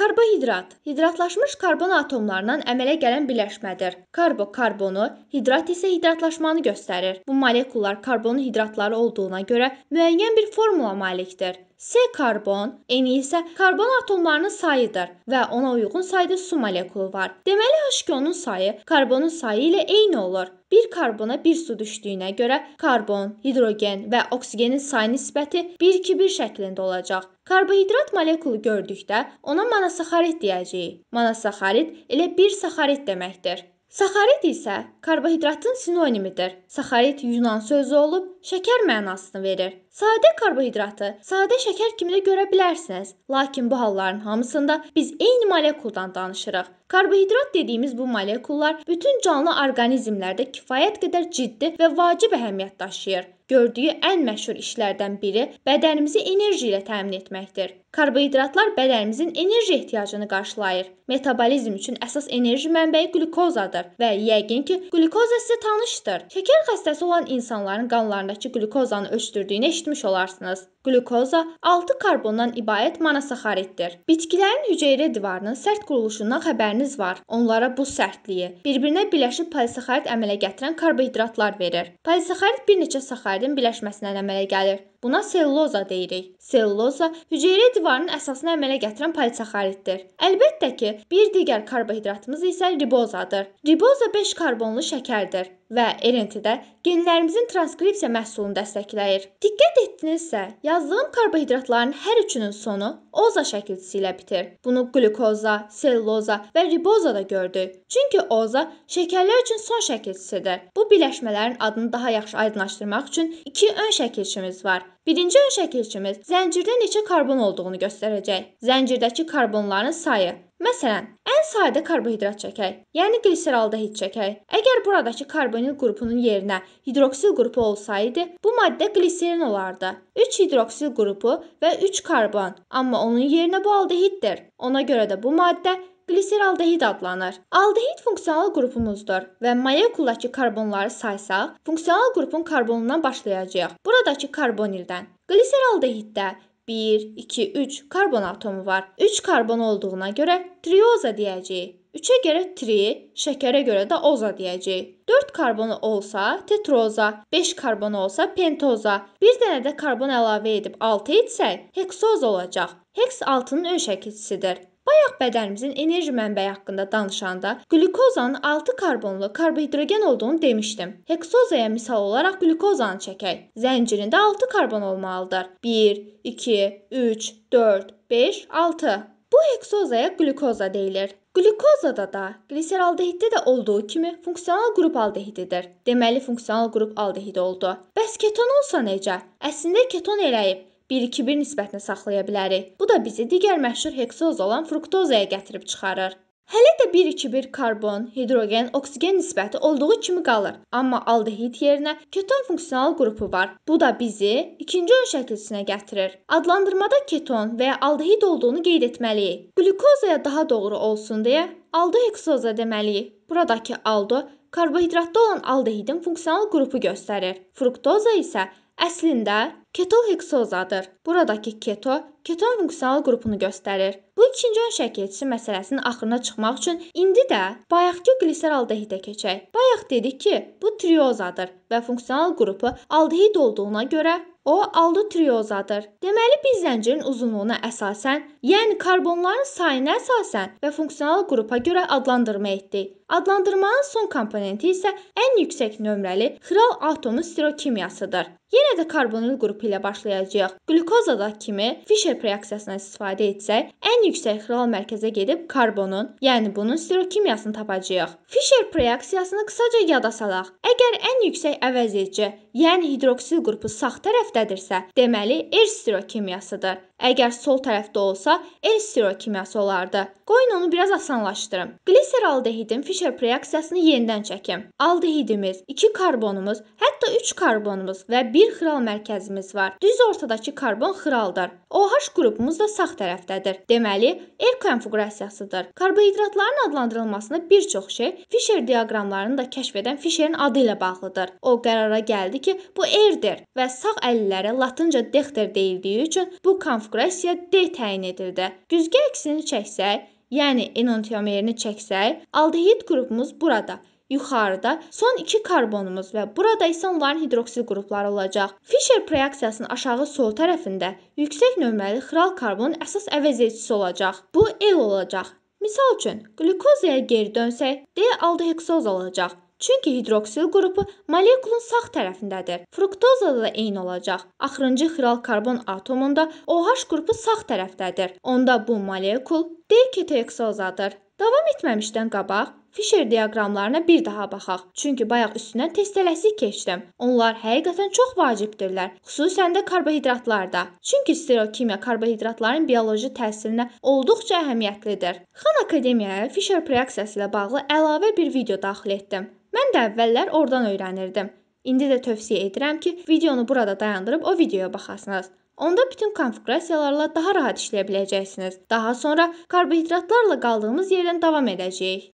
Karbohidrat hidratlaşmış karbon atomlarından əmələ gələn birləşmədir. Karbo karbonu, hidrat isə hidratlaşmanı göstərir. Bu molekullar karbonun hidratları olduğuna görə müəyyən bir formula malikdir. S karbon, eni isə karbon atomlarının sayıdır və ona uyğun sayda su molekulu var. Deməli H2-onun sayı karbonun sayı ilə eyni olur. Bir karbona bir su düşdüyünə görə karbon, hidrogen və oksigenin sayı nisbəti 1-2-1 şəklində olacaq. Karbohidrat molekulu gördükdə ona monosaxarid deyəcəyik. Monosaxarid elə bir saxarid deməkdir. Saxarid isə karbohidratın sinonimidir. Saxarid Yunan sözü olub, şəkər mənasını verir. Sadə karbohidratı sadə şəkər kimi də görə bilərsiniz. Lakin bu halların hamısında biz eyni molekuldan danışırıq. Karbohidrat dediyimiz bu molekullar bütün canlı orqanizmlərdə kifayət qədər ciddi və vacib əhəmiyyət daşıyır gördüyü ən məşhur işlərdən biri bədənimizi enerji ilə təmin etməkdir. Karbohidratlar bədənimizin enerji ehtiyacını qarşılayır. Metabolizm üçün əsas enerji mənbəyi qlükozadır və yəqin ki, qlükoza sizə tanışdır. Şəkər xəstəsi olan insanların qanlarındakı qlükozanı ölçdürdüyünü eşitmiş olarsınız. Qlükoza 6 karbondan ibarət monosaxariddir. Bitkilərin hüceyrə divarının sərt quruluşundan xəbəriniz var. Onlara bu sərtliyi bir-birinə birləşib polisaxarid əmələ gətirən karbohidratlar verir. Polisaxarid bir neçə saxarid vəziyyətlərin birləşməsindən əmələ gəlir. Buna selloza deyirik. Selloza hüceyrə divarının əsasını əmələ gətirən polisaxariddir. Əlbəttə ki, bir digər karbohidratımız isə ribozadır. Riboza 5 karbonlu şəkərdir və RNT-də genlərimizin transkripsiya məhsulunu dəstəkləyir. Diqqət etdinizsə, yazdığım karbohidratların hər üçünün sonu oza şəkilcisi ilə bitir. Bunu qlukoza, selloza və riboza da gördük. Çünki oza şəkərlər üçün son şəkilcisidir. Bu birləşmələrin adını daha yaxşı aydınlaşdırmaq üçün 2 ön şəkilçimiz var. Birinci ön şəkilçimiz zəncirdə neçə karbon olduğunu göstərəcək. Zəncirdəki karbonların sayı. Məsələn, ən sadə karbohidrat çəkək, yəni gliseraldehid çəkək. Əgər buradakı karbonil qrupunun yerinə hidroksil qrupu olsaydı, bu maddə gliserin olardı. 3 hidroksil qrupu və 3 karbon, amma onun yerinə bu aldehiddir. Ona görə də bu maddə qlisiraldehid adlanır. Aldehid funksional qrupumuzdur və molekuldakı karbonları saysaq, funksional qrupun karbonundan başlayacağıq. Buradakı karbonildən. Qlisiraldehiddə 1, 2, 3 karbon atomu var. 3 karbon olduğuna görə trioza deyəcəyik. 3-ə görə tri, şəkərə görə də oza deyəcəyik. 4 karbonu olsa tetroza, 5 karbonu olsa pentoza, bir dənə də karbon əlavə edib 6 etsək heksoz olacaq. Heks 6-nın ön şəkilçisidir. Bayaq bədənimizin enerji mənbəyi haqqında danışanda qlyukozanın 6 karbonlu karbohidrogen olduğunu demişdim. Heksozaya misal olaraq qlyukozanı çəkək. Zəncirində 6 karbon olmalıdır. 1, 2, 3, 4, 5, 6. Bu heksozaya qlyukoza deyilir. Qlyukozada da, gliseraldehiddə də olduğu kimi funksional qrup aldehididir. Deməli funksional qrup aldehidi oldu. Bəs keton olsa necə? Əslində keton eləyib. 1-2-1 nisbətini saxlaya bilərik. Bu da bizi digər məşhur heksoz olan fruktozaya gətirib çıxarır. Hələ də 1-2-1 karbon, hidrogen, oksigen nisbəti olduğu kimi qalır, amma aldehid yerinə keton funksional qrupu var. Bu da bizi ikinci ön şəkilçisinə gətirir. Adlandırmada keton və ya aldehid olduğunu qeyd etməliyik. Qlikozaya daha doğru olsun deyə aldı heksoza deməliyik. Buradakı aldo karbohidratda olan aldehidin funksional qrupu göstərir. Fruktoza isə əslində keto heksozadır. Buradakı keto keton funksional qrupunu göstərir. Bu ikinci ön şəkilçisi məsələsinin axırına çıxmaq üçün indi də bayaqki qliseraldehidə keçək. Bayaq dedik ki, bu triozadır və funksional qrupu aldehid olduğuna görə O aldotriozadır. Deməli biz zəncirin uzunluğuna əsasən, yəni karbonların sayına əsasən və funksional qrupa görə adlandırma etdik. Adlandırmanın son komponenti isə ən yüksək nömrəli xiral atomu sirokimyasıdır. Yenə də karbonil qrupu ilə başlayacağıq. Qlyukozada kimi Fisher reaksiyasından istifadə etsək, ən yüksək xiral mərkəzə gedib karbonun, yəni bunun sirokimyasını tapacağıq. Fisher reaksiyasını qısaca yada salaq. Əgər ən yüksək əvəzedici, yəni hidroksil qrupu sağ tərəfdədirsə, deməli R sirokimyasıdır. Əgər sol tərəfdə olsa, L stereokimyası olardı. Qoyun onu biraz asanlaşdırım. Qliseraldehidin Fischer reaksiyasını yenidən çəkim. Aldehidimiz, 2 karbonumuz, hətta 3 karbonumuz və 1 xral mərkəzimiz var. Düz ortadakı karbon xraldır. OH qrupumuz da sağ tərəfdədir. Deməli, R konfiqurasiyasıdır. Karbohidratların adlandırılmasında bir çox şey Fischer diaqramlarını da kəşf edən Fischerin adı ilə bağlıdır. O qərara gəldi ki, bu R-dir və sağ əllilərə latınca dexter deyildiyi üçün bu konfiqurasiya konqressiya D təyin edildi. Güzgü əksini çəksək, yəni enantiomerini çəksək, aldehid qrupumuz burada yuxarıda son iki karbonumuz və burada isə onların hidroksil qrupları olacaq. Fisher reaksiyasının aşağı sol tərəfində yüksək nömrəli xral karbon əsas əvəzedicisi olacaq. Bu L olacaq. Misal üçün, qlikozaya geri dönsək, D aldeheksoz olacaq. Çünki hidroksil qrupu molekulun sağ tərəfindədir. Fruktoza da eyni olacaq. Axırıncı xiral karbon atomunda OH qrupu sağ tərəfdədir. Onda bu molekul D-ketoeksozadır. Davam etməmişdən qabaq Fisher diaqramlarına bir daha baxaq. Çünki bayaq üstündən tez-tələsik keçdim. Onlar həqiqətən çox vacibdirlər, xüsusən də karbohidratlarda. Çünki stereokimiya karbohidratların bioloji təsirinə olduqca əhəmiyyətlidir. Xan Akademiyaya Fisher reaksiyası ilə bağlı əlavə bir video daxil etdim. Mən də əvvəllər ordan öyrənirdim. İndi də tövsiyə edirəm ki, videonu burada dayandırıb o videoya baxasınız. Onda bütün konfiqurasiyalarla daha rahat işləyə biləcəksiniz. Daha sonra karbohidratlarla qaldığımız yerdən davam edəcəyik.